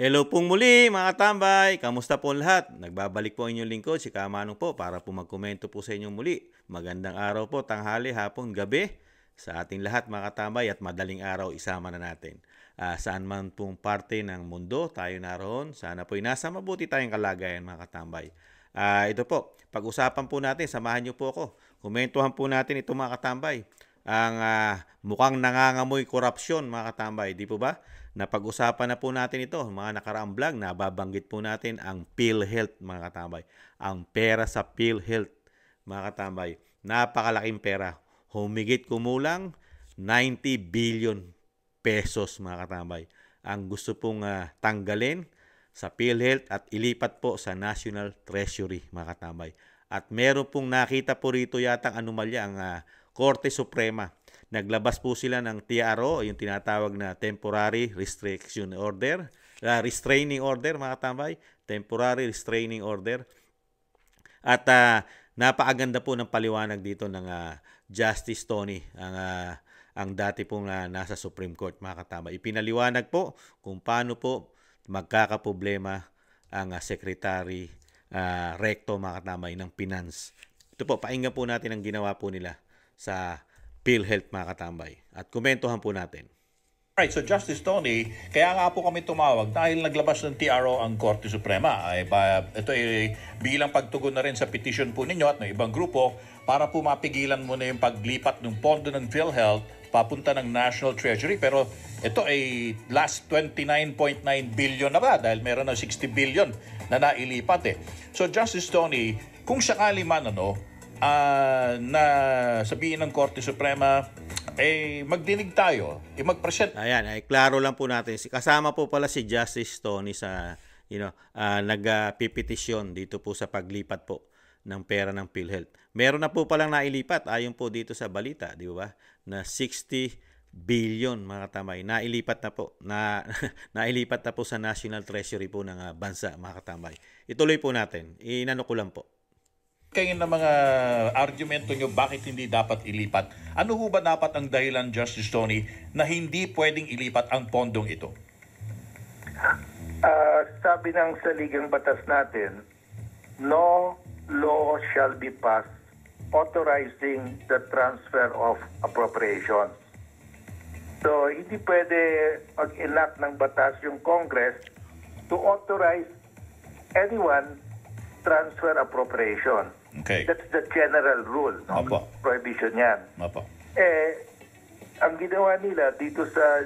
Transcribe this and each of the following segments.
Hello pong muli mga tambay! Kamusta po lahat? Nagbabalik po inyong lingkod si Kamanong po para po magkomento po sa inyong muli. Magandang araw po, tanghali, hapon, gabi sa ating lahat mga tambay at madaling araw isama na natin. Uh, saan man pong parte ng mundo tayo naroon, sana po nasa mabuti tayong kalagayan mga katambay. Uh, ah, ito po, pag-usapan po natin, samahan niyo po ako. Komentuhan po natin ito mga katambay. Ang uh, mukhang nangangamoy korupsyon mga katambay, di po ba? Napag-usapan na po natin ito, mga nakaraang vlog, nababanggit po natin ang PhilHealth mga katambay. Ang pera sa PhilHealth mga katambay. Napakalaking pera. Humigit kumulang 90 billion pesos mga katambay. Ang gusto pong uh, tanggalin sa PhilHealth at ilipat po sa National Treasury mga katambay. At meron pong nakita po rito yata ang anomalya ang uh, Korte Suprema Naglabas po sila ng TRO, yung tinatawag na Temporary Restriction Order, uh, Restraining Order mga tambay, Temporary Restraining Order. At uh, napakaganda po ng paliwanag dito ng uh, Justice Tony, ang uh, ang dati pong uh, nasa Supreme Court mga katama. Ipinaliwanag po kung paano po magkakaproblema ang uh, Secretary uh, Recto mga katamay ng Finance. Ito po, painggan po natin ang ginawa po nila sa PhilHealth mga katambay. At komentohan po natin. Right, so Justice Tony, kaya nga po kami tumawag dahil naglabas ng TRO ang Korte Suprema. Ay, ba, ito ay bilang pagtugon na rin sa petition po ninyo at ng ibang grupo para po mapigilan muna yung paglipat ng pondo ng PhilHealth papunta ng National Treasury. Pero ito ay last 29.9 billion na ba dahil meron na 60 billion na nailipat eh. So Justice Tony, kung sakali man ano, uh, na sabihin ng Korte Suprema, eh magdinig tayo, eh magpresent. Ayan, ay klaro lang po natin. Si Kasama po pala si Justice Tony sa you know, uh, nagpipetisyon uh, dito po sa paglipat po ng pera ng PhilHealth. Meron na po lang nailipat ayon po dito sa balita, di ba? Na 60 billion mga katamay. Nailipat na po. Na, nailipat na po sa National Treasury po ng uh, bansa mga katamay. Ituloy po natin. Inano ko lang po kayo ng mga argumento nyo bakit hindi dapat ilipat. Ano ho ba dapat ang dahilan, Justice Tony, na hindi pwedeng ilipat ang pondong ito? Uh, sabi ng saligang batas natin, no law shall be passed authorizing the transfer of appropriations. So, hindi pwede mag-enact ng batas yung Congress to authorize anyone transfer appropriation. Okay. That's the general rule ng no? prohibition yan. Apo. Eh, ang ginawa nila dito sa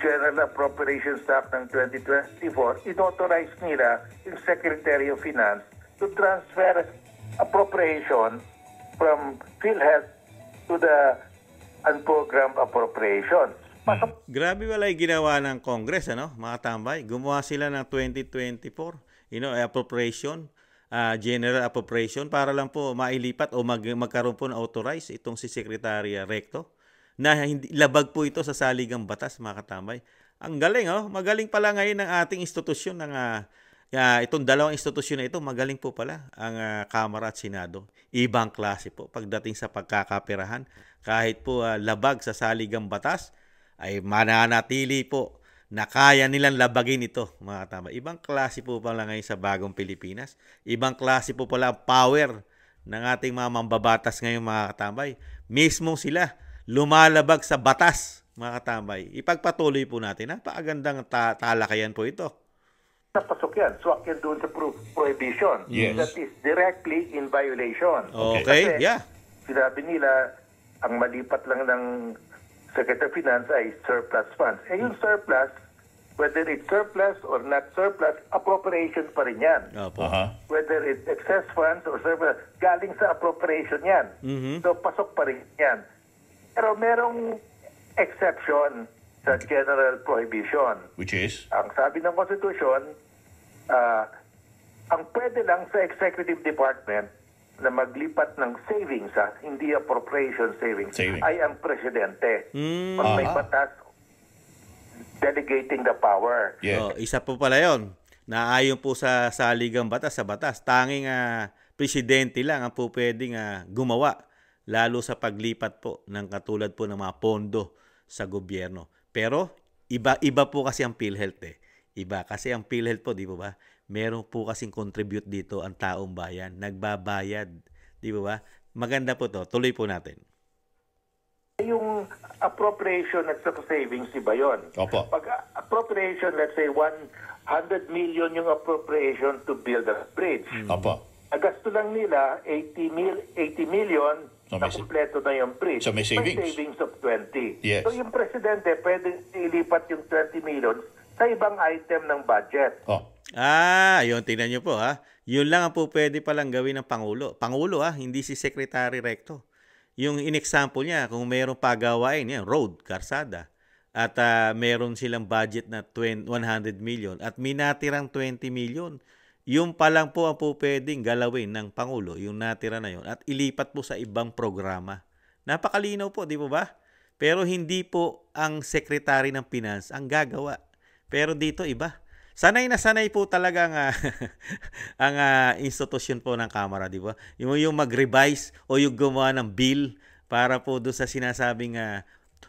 General Appropriations Act ng 2024, inauthorize nila yung Secretary of Finance to transfer appropriation from PhilHealth to the unprogrammed appropriation. Mas- hmm. Grabe wala yung ginawa ng Congress, ano? mga tambay. Gumawa sila ng 2024, you know, appropriation uh, general appropriation para lang po mailipat o mag, magkaroon po ng authorize itong si Secretary Recto na hindi, labag po ito sa saligang batas mga katambay. Ang galing oh, magaling pala ngayon ng ating institusyon ng uh, uh, itong dalawang institusyon na ito, magaling po pala ang uh, Kamara at Senado. Ibang klase po pagdating sa pagkakaperahan Kahit po uh, labag sa saligang batas ay mananatili po na kaya nilang labagin ito, mga tama. Ibang klase po pala ngayon sa bagong Pilipinas. Ibang klase po pala ang power ng ating mga mambabatas ngayon, mga katambay. Mismo sila, lumalabag sa batas, mga katambay. Ipagpatuloy po natin. Napakagandang ta- talakayan po ito. Napasok yan. Swak yan doon sa pro- prohibition. Yes. That is directly in violation. Okay, okay. Kasi yeah. Sinabi nila, ang malipat lang ng Secretary of Finance ay surplus funds. Eh yung surplus, Whether it's surplus or not surplus, appropriation pa rin yan. Opo. Aha. Whether it's excess funds or surplus, galing sa appropriation yan. Mhm. So, pasok pa rin yan. Pero merong exception sa general prohibition. Which is? Ang sabi ng Constitution, uh, ah, ang pwede lang sa Executive Department na maglipat ng savings, ha, ah, hindi appropriation savings, Savings. ay ang presidente. Mm. Pag may batas delegating the power. Yeah. Oh, isa po pala yon. Naayon po sa saligang batas, sa batas. Tanging uh, presidente lang ang po pwedeng uh, gumawa lalo sa paglipat po ng katulad po ng mga pondo sa gobyerno. Pero iba iba po kasi ang PhilHealth eh. Iba kasi ang PhilHealth po, di ba ba? Meron po kasing contribute dito ang taong bayan, nagbabayad, di ba ba? Maganda po to. Tuloy po natin. Yung appropriation at sa savings, di ba yun? Opo. Pag appropriation, let's say 100 million yung appropriation to build a bridge. Hmm. Opo. Nagasto lang nila 80, mil, 80 million So na kumpleto na yung bridge. So may savings. May savings of 20. Yes. So yung presidente pwede ilipat yung 20 million sa ibang item ng budget. Oh. Ah, yun. Tingnan nyo po ha. Yun lang ang po pwede palang gawin ng Pangulo. Pangulo ha, hindi si Secretary Recto yung in-example niya, kung mayroong pagawain, yan, road, karsada, at uh, meron silang budget na 20, 100 million at may natirang 20 million, yung pa lang po ang po pwedeng galawin ng Pangulo, yung natira na yon at ilipat po sa ibang programa. Napakalinaw po, di po ba? Pero hindi po ang Sekretary ng Finance ang gagawa. Pero dito iba sanay na sanay po talaga ang, uh, ah, ang uh, institusyon po ng Kamara, di ba? Yung, yung mag-revise o yung gumawa ng bill para po doon sa sinasabing uh,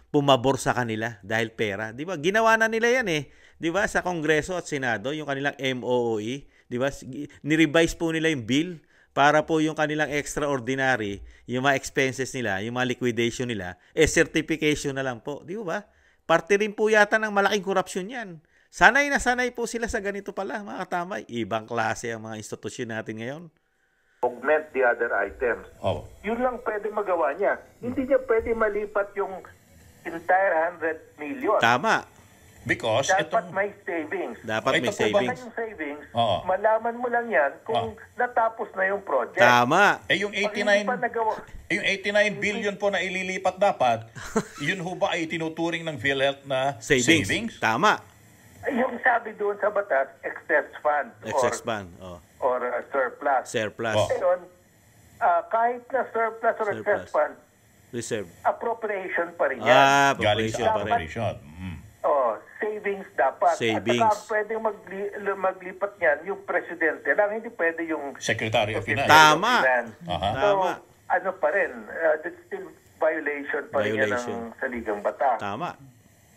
pumabor sa kanila dahil pera. 'Di ba? Ginawa na nila 'yan eh. 'Di ba? Sa Kongreso at Senado, yung kanilang MOOE, 'di ba? Ni-revise po nila yung bill para po yung kanilang extraordinary, yung mga expenses nila, yung mga liquidation nila, eh certification na lang po. Di ba? Parte rin po yata ng malaking korupsyon yan. Sanay na sanay po sila sa ganito pala, mga katamay. Ibang klase ang mga institusyon natin ngayon. Augment the other items. Oh. Yun lang pwede magawa niya. Hindi niya pwede malipat yung entire 100 million. Tama. Because dapat itong, may savings. Dapat may savings. Dapat yung savings, Oo. malaman mo lang yan kung Oo. Ah. natapos na yung project. Tama. Eh yung 89, nagawa, eh yung 89 billion po na ililipat dapat, yun ho ba ay tinuturing ng PhilHealth na savings? savings? Tama sabi doon sa batas, excess fund. Excess or, fund, oh. Or uh, surplus. Surplus. Oh. Ngayon, uh, kahit na surplus or surplus. excess fund, Reserve. appropriation pa rin ah, yan. Ah, appropriation pa rin. Mm. Oh, savings dapat. Savings. At saka pwedeng magli- maglipat niyan yung presidente lang, hindi pwede yung Secretary of Finance. Tama. Of Finance. Uh-huh. So, Tama. ano pa rin, uh, that's still violation pa violation. rin yan ng saligang bata. Tama.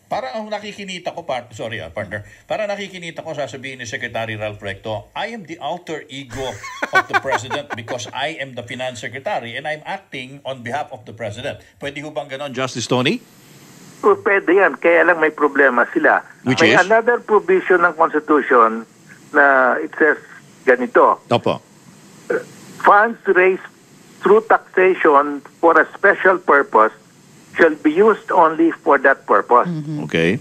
Para ang nakikinita ko, part, sorry ah, partner, para nakikinita ko, sasabihin ni Secretary Ralph Recto, I am the alter ego of the President because I am the Finance Secretary and I'm acting on behalf of the President. Pwede ho bang ganon, Justice Tony? Oh, pwede yan. Kaya lang may problema sila. Which may is? another provision ng Constitution na it says ganito. Opo. Funds raised through taxation for a special purpose shall be used only for that purpose. Mm-hmm. Okay.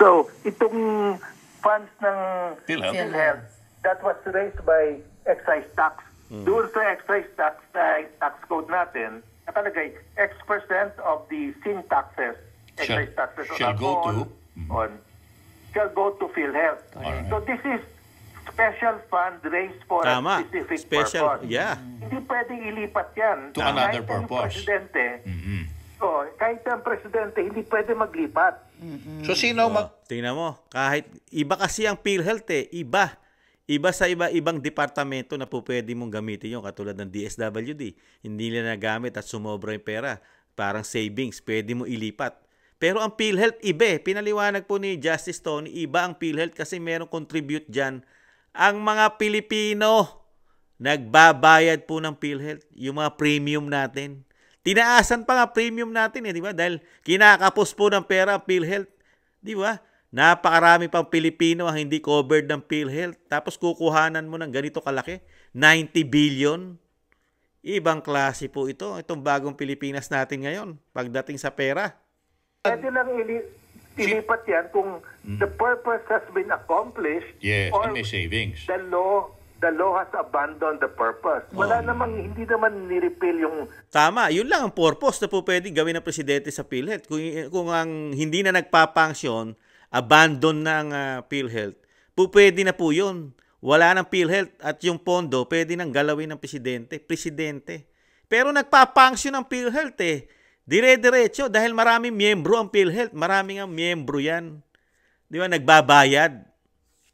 So, itong funds ng PhilHealth that was raised by excise tax. Mm. Doon sa excise tax, uh, tax code natin, talaga X percent of the sin taxes, excise shall, taxes on shall alcohol, go to on shall go to PhilHealth. Right. So this is special fund raised for Tama. a specific special, purpose. Yeah. Hindi pwedeng ilipat yan. To another purpose. Presidente, mm-hmm Oh, kahit ang presidente, hindi pwede maglipat. So sino oh, mag... Tingnan mo, kahit iba kasi ang PhilHealth eh, iba. Iba sa iba-ibang departamento na po pwede mong gamitin yung katulad ng DSWD. Hindi nila nagamit at sumobra yung pera. Parang savings, pwede mo ilipat. Pero ang PhilHealth iba eh. Pinaliwanag po ni Justice Tony, iba ang PhilHealth kasi merong contribute dyan. Ang mga Pilipino, nagbabayad po ng PhilHealth, yung mga premium natin. Tinaasan pa nga premium natin eh, di ba? Dahil kinakapos po ng pera ang PhilHealth, di ba? Napakarami pang Pilipino ang hindi covered ng PhilHealth. Tapos kukuhanan mo ng ganito kalaki, 90 billion. Ibang klase po ito, itong bagong Pilipinas natin ngayon pagdating sa pera. Pwede lang ili- ilipat yan kung the mm. purpose has been accomplished yeah, or may savings. The law the law has abandoned the purpose. Wala oh. namang, hindi naman nirepeal yung... Tama, yun lang ang purpose na po pwedeng gawin ng presidente sa PhilHealth. Kung, kung ang hindi na nagpapangsyon, abandon na ang uh, PhilHealth, po pwede na po yun. Wala ng PhilHealth at yung pondo, pwede nang galawin ng presidente. Presidente. Pero nagpapangsyon ang PhilHealth eh. Dire-diretso dahil maraming miyembro ang PhilHealth. Maraming ang miyembro yan. Di ba? Nagbabayad.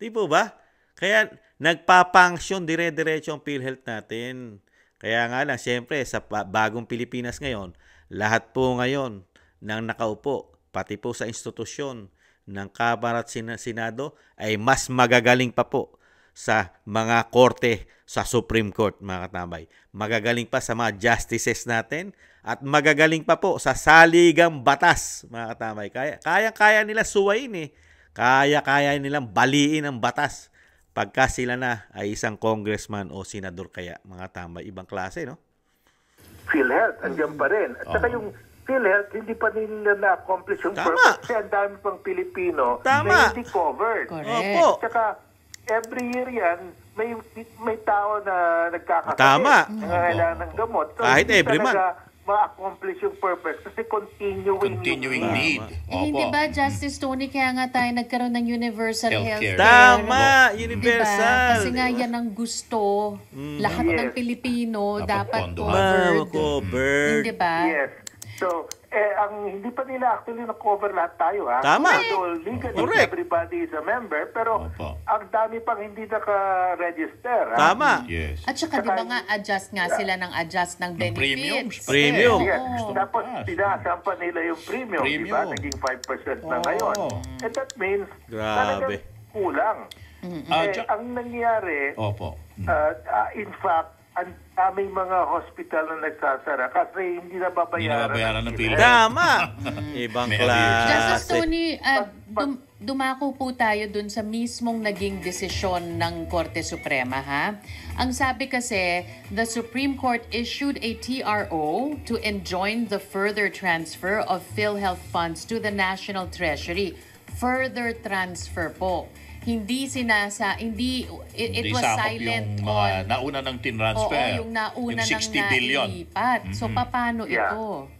Di po ba? Kaya nagpapangsyon dire-diretso ang PhilHealth natin. Kaya nga lang, siyempre, sa bagong Pilipinas ngayon, lahat po ngayon ng nakaupo, pati po sa institusyon ng Kamara at Senado, ay mas magagaling pa po sa mga korte sa Supreme Court, mga katambay. Magagaling pa sa mga justices natin at magagaling pa po sa saligang batas, mga katambay. Kaya, kaya-kaya nila suwayin eh. Kaya-kaya nilang baliin ang batas pagka sila na ay isang congressman o senador kaya mga tambay ibang klase no PhilHealth andiyan pa rin at saka oh. yung PhilHealth hindi pa nila na-accomplish yung Tama. purpose kasi dami pang Pilipino Tama. na hindi covered Correct. Opo. at saka every year yan may may tao na nagkakasakit Tama. na ng gamot so, kahit every month ma-accomplish yung purpose kasi continuing, Continuing need. Eh, hindi ba, Justice Tony, kaya nga tayo nagkaroon ng universal health healthcare. Tama! Diba? Universal! Kasi nga yan ang gusto. Mm. Lahat ng Pilipino Dapat dapat covered. Ma'am, covered. Hindi ba? Yes. So, eh, ang hindi pa nila actually na-cover lahat tayo ha. Tama. So, legally, Correct. everybody is a member, pero Opo. ang dami pang hindi naka-register. Ha? Tama. Yes. At saka, di ba nga, adjust nga yeah. sila ng adjust ng benefits. Premiums. Premium. Yes. Oh. Tapos, tinaasam pa nila yung premium, premium. di ba? Naging 5% na oh. ngayon. And that means, Grabe. talagang kulang. Mm-hmm. Eh, uh, ang nangyari, Opo. mm Uh, uh, in fact, ang daming mga hospital na nagsasara kasi hindi na babayaran. Hindi na ng PhilHealth. Tama! Ibang klase. Justice Tony, uh, dum- dumako po tayo dun sa mismong naging desisyon ng Korte Suprema ha. Ang sabi kasi, the Supreme Court issued a TRO to enjoin the further transfer of PhilHealth funds to the National Treasury. Further transfer po hindi sinasa hindi it, it hindi was silent yung, on uh, nauna ng tinransfer. Oo, yung nauna yung 60 ng billion. Nailipat. Mm-hmm. So paano yeah. ito?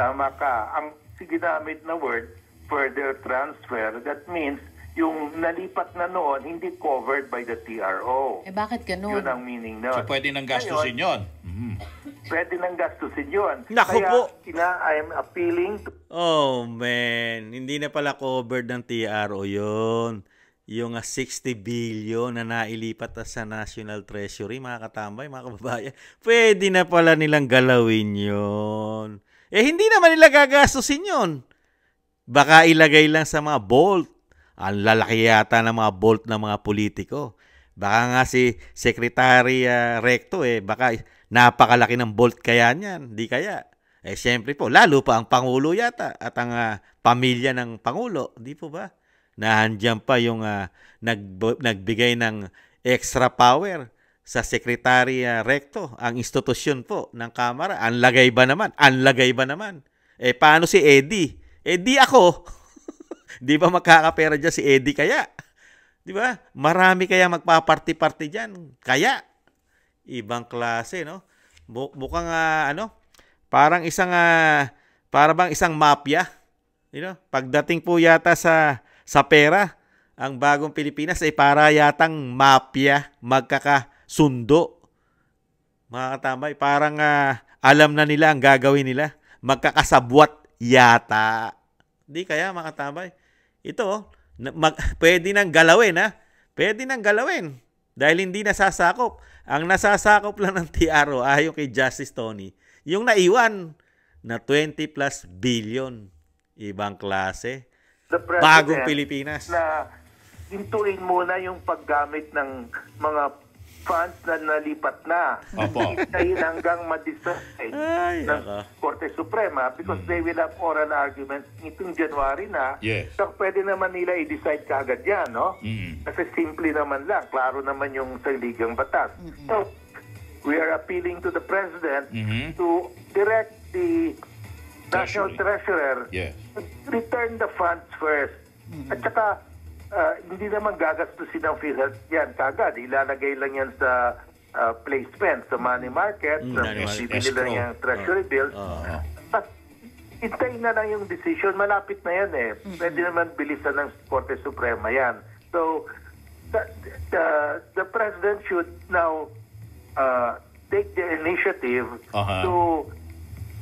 Tama ka. Ang ginamit na word further transfer that means yung nalipat na noon hindi covered by the TRO. Eh bakit ganoon Yun ang meaning noon. So pwede nang gastusin Ngayon, yun. Mm-hmm pwede nang gastusin yun. Naku Kaya, po. Ina, I am appealing. To... Oh, man. Hindi na pala covered ng TRO yun. Yung 60 ah, billion na nailipat sa National Treasury, mga katambay, mga kababayan, pwede na pala nilang galawin yun. Eh, hindi naman nila gagastusin yun. Baka ilagay lang sa mga bolt. Ang lalaki yata ng mga bolt ng mga politiko. Baka nga si Secretary uh, Recto eh, baka Napakalaki ng bolt kaya niyan. Di kaya. Eh, siyempre po, lalo pa ang Pangulo yata at ang uh, pamilya ng Pangulo. Di po ba? Nahanjan pa yung uh, ah, nag, nagbigay ng extra power sa Secretary ah, Recto, ang institusyon po ng Kamara. Ang lagay ba naman? Ang lagay ba naman? Eh, paano si Eddie? Eddie ako. di ba makakapera diyan si Eddie kaya? Di ba? Marami kaya magpa party party diyan. Kaya, ibang klase, no? Mukhang uh, ano, parang isang uh, para bang isang mafia, you know? Pagdating po yata sa sa pera, ang bagong Pilipinas ay para yatang mafia, magkakasundo. Makakatama, parang uh, alam na nila ang gagawin nila. Magkakasabwat yata. Di kaya makatambay. Ito, oh, mag, pwede nang galawin ha. Pwede nang galawin. Dahil hindi nasasakop. Ang nasasakop lang ng TRO ayon kay Justice Tony, yung naiwan na 20 plus billion. Ibang klase. Bagong Pilipinas. Na hintuin muna yung paggamit ng mga funds na nalipat na. Opo. Hintayin hanggang ma-decide eh, ng naka. Korte Suprema because hmm. they will have oral arguments itong January na. Yes. So pwede naman nila i-decide kaagad yan, no? Mm. Kasi simple naman lang. Klaro naman yung saligang batas. Mm-hmm. So, we are appealing to the President mm-hmm. to direct the Treasury. National Treasurer yes. to return the funds first. Mm-hmm. At saka, uh, hindi naman gagastusin ng PhilHealth yan kagad. Ilalagay lang yan sa uh, placement, sa money market, mm, sa bibili lang yung treasury uh, bills. Uh, uh, na lang yung decision. Malapit na yan eh. Mm-hmm. Pwede naman bilisan ng Korte Suprema yan. So, the, the, the president should now uh, take the initiative uh-huh. to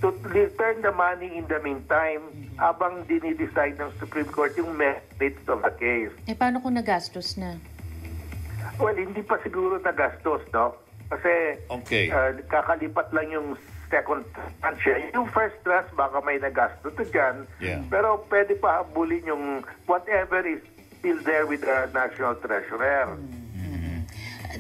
to return the money in the meantime abang dinidecide ng Supreme Court yung merits of the case. Eh, paano kung nagastos na? Well, hindi pa siguro nagastos, no? Kasi okay. uh, kakalipat lang yung second tranche. Yung first tranche, baka may nagastos na dyan. Yeah. Pero pwede pa habulin yung whatever is still there with the National Treasurer. Mm.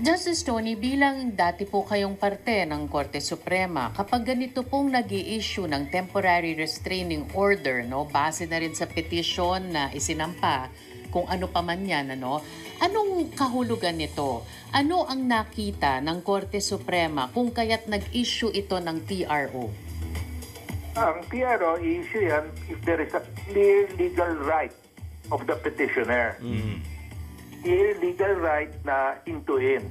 Justice Tony, bilang dati po kayong parte ng Korte Suprema, kapag ganito pong nag issue ng temporary restraining order, no, base na rin sa petition na isinampa, kung ano pa man yan, ano, anong kahulugan nito? Ano ang nakita ng Korte Suprema kung kaya't nag-issue ito ng TRO? Ang TRO i-issue yan if there is a clear legal right of the petitioner. Mm their legal right na hintuin.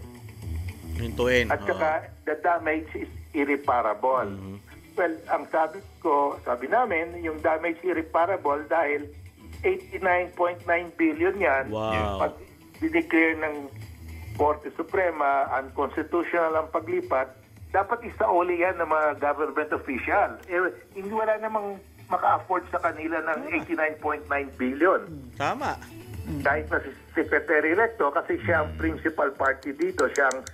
Hintuin. At saka, the damage is irreparable. Mm-hmm. Well, ang sabi ko, sabi namin, yung damage irreparable dahil 89.9 billion yan. Wow. Pag dideclare ng Korte Suprema, unconstitutional ang paglipat, dapat isa isauli yan ng mga government official. Eh, hindi wala namang maka-afford sa kanila ng 89.9 billion. Tama. Mm-hmm. Kahit na si Secretary-electo, kasi siya ang mm. principal party dito, siya ang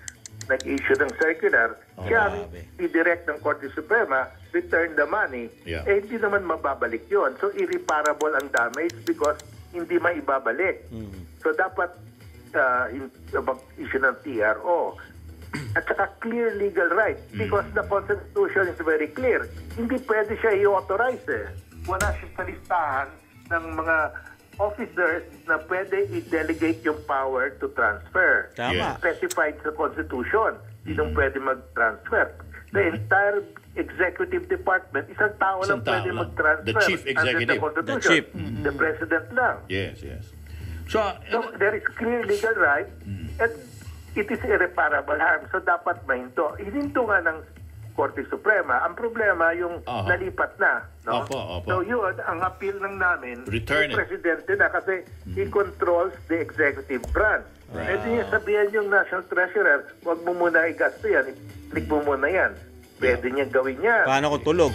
nag-issue ng circular, oh, siya ang i-direct ng Korte Suprema, return the money, yeah. eh hindi naman mababalik yon So irreparable ang damage because hindi maibabalik. Mm-hmm. So dapat uh, in, uh, mag-issue ng TRO at saka clear legal right mm. because mm. the Constitution is very clear. Hindi pwede siya i-authorize eh. Wala siya sa listahan ng mga officers na pwede i-delegate yung power to transfer. Tama. Specified sa Constitution. Sinong mm-hmm. pwede mag-transfer. The mm-hmm. entire executive department, isang tao isang lang tao pwede lang. mag-transfer. The chief executive. The, the chief. Mm-hmm. The president lang. Yes, yes. So, uh, there is clear legal right mm-hmm. and it is irreparable harm. So dapat mahinto. Hininto nga ng Korte Suprema. Ang problema yung Aha. nalipat na. No? Opo, opo. So yun, ang appeal ng namin, Return yung presidente na kasi mm. he hmm. controls the executive branch. Wow. Pwede niya sabihin yung national treasurer, huwag mo muna igasto yan, click mo muna yan. Pwede niya gawin yan. Paano ko tulog?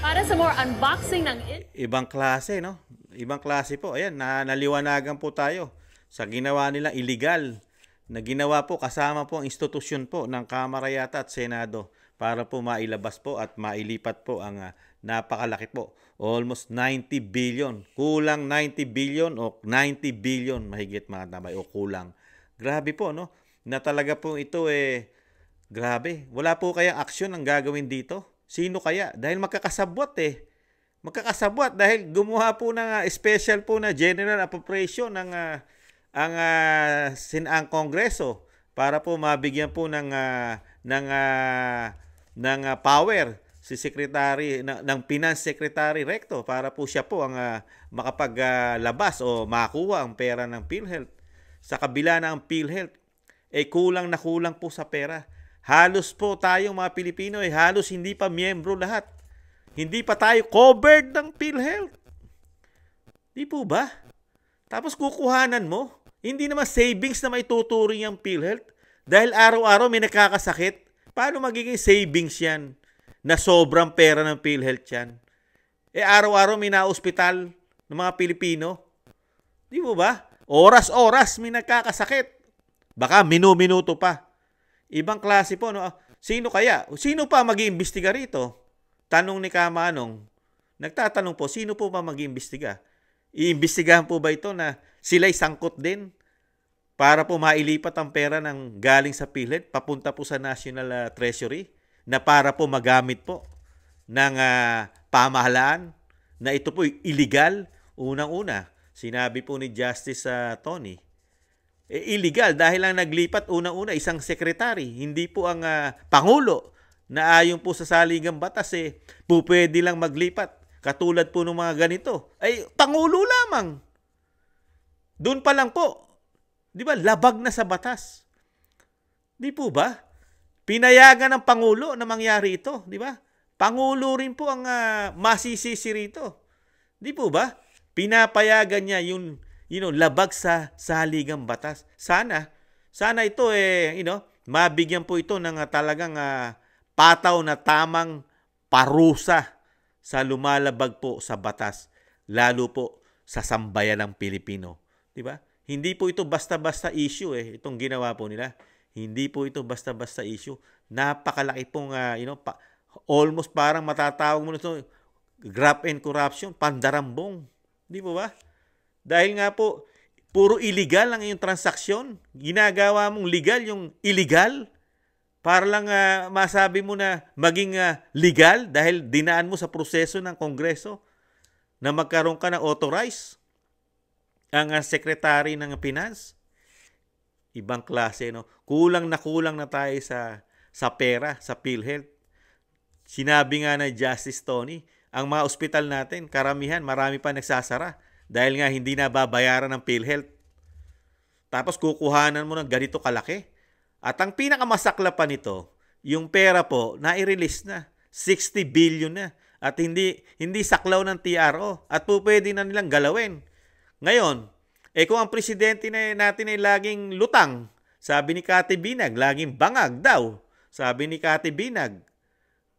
Para sa more unboxing ng... Ibang klase, no? Ibang klase po. Ayan, na naliwanagan po tayo sa ginawa nilang illegal na ginawa po kasama po ang institusyon po ng Kamara yata at Senado para po mailabas po at mailipat po ang uh, napakalaki po. Almost 90 billion. Kulang 90 billion o 90 billion mahigit mga tambay o kulang. Grabe po no? Na talaga po ito eh grabe. Wala po kayang aksyon ang gagawin dito? Sino kaya? Dahil magkakasabwat eh. Magkakasabwat dahil gumawa po ng uh, special po na general appropriation ng uh, ang uh, sin ang Kongreso para po mabigyan po ng uh, ng uh, ng uh, power si secretary na, ng finance secretary Recto para po siya po ang uh, makapaglabas uh, o makuha ang pera ng PhilHealth sa kabila na ang PhilHealth ay eh, kulang na kulang po sa pera halos po tayo mga Pilipino ay eh, halos hindi pa miyembro lahat hindi pa tayo covered ng PhilHealth di po ba tapos kukuhanan mo hindi naman savings na maituturing ang PhilHealth. Dahil araw-araw may nakakasakit. Paano magiging savings yan? Na sobrang pera ng PhilHealth yan. Eh araw-araw may naospital ng mga Pilipino. Di mo ba? Oras-oras may nakakasakit. Baka minu-minuto pa. Ibang klase po. No? Ah, sino kaya? Sino pa mag-iimbestiga rito? Tanong ni Kamanong. Nagtatanong po, sino po pa mag-iimbestiga? Iimbestigahan po ba ito na sila'y sangkot din para po mailipat ang pera ng galing sa PhilHead papunta po sa National uh, Treasury na para po magamit po ng uh, pamahalaan na ito po illegal unang-una. Sinabi po ni Justice uh, Tony. E, illegal dahil lang naglipat unang-una isang secretary hindi po ang uh, pangulo na ayon po sa saligang batas eh, pupwede lang maglipat. Katulad po ng mga ganito. Ay, pangulo lamang doon pa lang po, di ba, labag na sa batas. Di po ba? Pinayagan ng Pangulo na mangyari ito, di ba? Pangulo rin po ang uh, masisisi rito. Di po ba? Pinapayagan niya yung you know, labag sa saligang batas. Sana, sana ito eh, you know, mabigyan po ito ng ah, talagang uh, pataw na tamang parusa sa lumalabag po sa batas, lalo po sa sambayan ng Pilipino. 'Di ba? Hindi po ito basta-basta issue eh itong ginawa po nila. Hindi po ito basta-basta issue. Napakalaki pong uh, you know, pa, almost parang matatawag mo nito graft and corruption, pandarambong. Di po ba? Dahil nga po, puro illegal ang iyong transaksyon. Ginagawa mong legal yung illegal para lang uh, masabi mo na maging uh, legal dahil dinaan mo sa proseso ng Kongreso na magkaroon ka ng authorized ang ah, secretary ng Pinas. Ibang klase, no? Kulang na kulang na tayo sa, sa pera, sa PhilHealth. Sinabi nga na Justice Tony, ang mga ospital natin, karamihan, marami pa nagsasara dahil nga hindi na babayaran ng PhilHealth. Tapos kukuhanan mo ng ganito kalaki. At ang pinakamasakla pa nito, yung pera po, na release na. 60 billion na at hindi hindi saklaw ng TRO at po pwede na nilang galawin. Ngayon, eh kung ang presidente na natin ay laging lutang, sabi ni Kati Binag, laging bangag daw, sabi ni Kati Binag.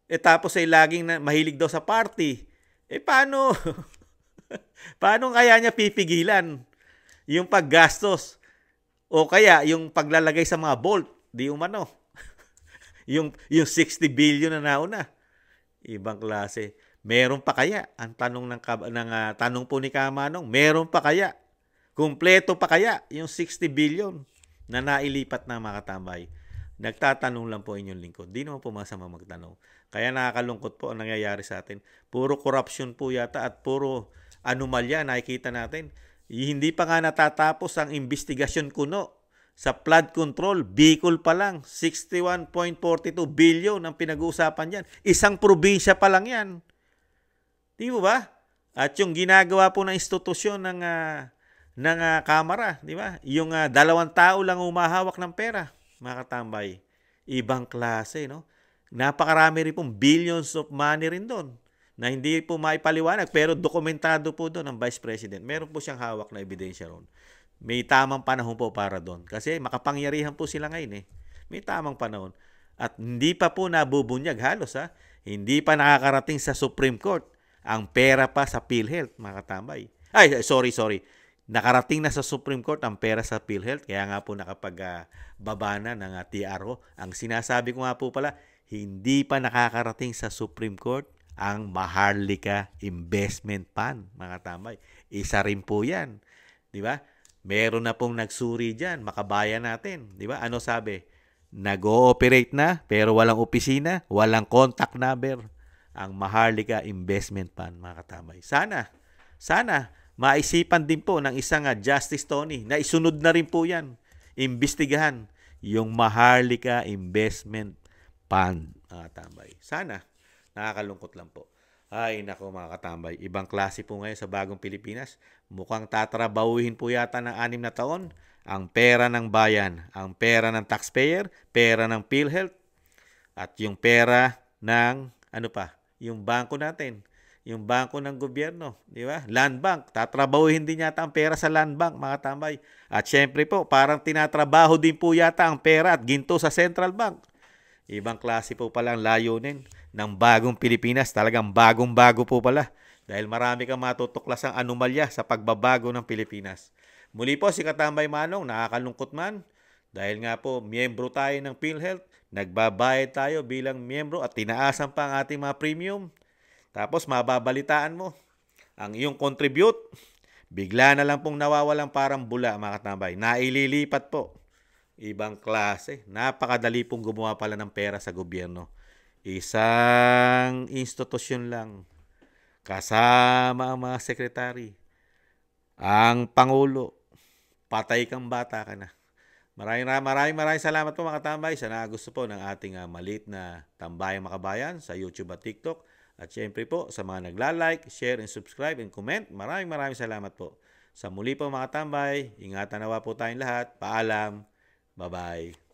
Eh tapos ay laging na, mahilig daw sa party. Eh paano? paano kaya niya pipigilan yung paggastos? O kaya yung paglalagay sa mga bolt, di umano. yung, yung 60 billion na nauna. Ibang klase. Meron pa kaya? Ang tanong ng, ng uh, tanong po ni Kamanong, meron pa kaya? Kumpleto pa kaya yung 60 billion na nailipat na mga katambay? Nagtatanong lang po inyong lingkod. Di naman po masama magtanong. Kaya nakakalungkot po ang nangyayari sa atin. Puro corruption po yata at puro anomalya nakikita natin. Hindi pa nga natatapos ang investigasyon kuno sa flood control, Bicol pa lang, 61.42 billion ang pinag-uusapan yan. Isang probinsya pa lang yan. Di ba? At yung ginagawa po ng institusyon ng uh, ng uh, kamara, di ba? Yung uh, dalawang tao lang umahawak ng pera, mga katambay. Ibang klase, no? Napakarami rin pong billions of money rin doon na hindi po maipaliwanag pero dokumentado po doon ng Vice President. Meron po siyang hawak na ebidensya roon. May tamang panahon po para doon kasi makapangyarihan po sila ngayon eh. May tamang panahon. At hindi pa po nabubunyag halos ha. Hindi pa nakakarating sa Supreme Court ang pera pa sa PhilHealth, mga Ay, sorry, sorry. Nakarating na sa Supreme Court ang pera sa PhilHealth, kaya nga po nakapagbaba ah, uh, na ng ah, TRO. Ang sinasabi ko nga po pala, hindi pa nakakarating sa Supreme Court ang Maharlika Investment Fund, mga Isa rin po yan. Di ba? Meron na pong nagsuri diyan, makabayan natin. Di ba? Ano sabi? Nag-ooperate na, pero walang opisina, walang contact number, ang Maharlika Investment Fund mga katambay. Sana, sana maisipan din po ng isang ah, Justice Tony na isunod na rin po yan, imbestigahan yung Maharlika Investment Fund mga katambay. Sana, nakakalungkot lang po. Ay nako mga katambay, ibang klase po ngayon sa bagong Pilipinas. Mukhang tatrabawuhin po yata ng anim na taon ang pera ng bayan, ang pera ng taxpayer, pera ng PhilHealth, at yung pera ng ano pa, yung bangko natin, yung bangko ng gobyerno, di ba? Land bank, tatrabahuhin din yata ang pera sa land bank, mga tambay. At syempre po, parang tinatrabaho din po yata ang pera at ginto sa central bank. Ibang klase po pala ang layunin ng bagong Pilipinas, talagang bagong-bago po pala. Dahil marami kang matutuklas ang anomalya sa pagbabago ng Pilipinas. Muli po si Katambay Manong, nakakalungkot man. Dahil nga po, miyembro tayo ng PhilHealth, Nagbabayad tayo bilang miyembro at tinaasan pa ang ating mga premium. Tapos mababalitaan mo ang iyong contribute. Bigla na lang pong nawawalang parang bula mga katambay. Naililipat po. Ibang klase. Napakadali pong gumawa pala ng pera sa gobyerno. Isang institusyon lang. Kasama ang mga sekretary. Ang Pangulo. Patay kang bata ka na. Maraming maraming maraming salamat po mga tambay sa nagusto po ng ating uh, maliit na tambayang makabayan sa YouTube at TikTok. At syempre po sa mga nagla-like, share and subscribe and comment. Maraming maraming salamat po. Sa muli po mga tambay, ingatan nawa po tayong lahat. Paalam. Bye-bye.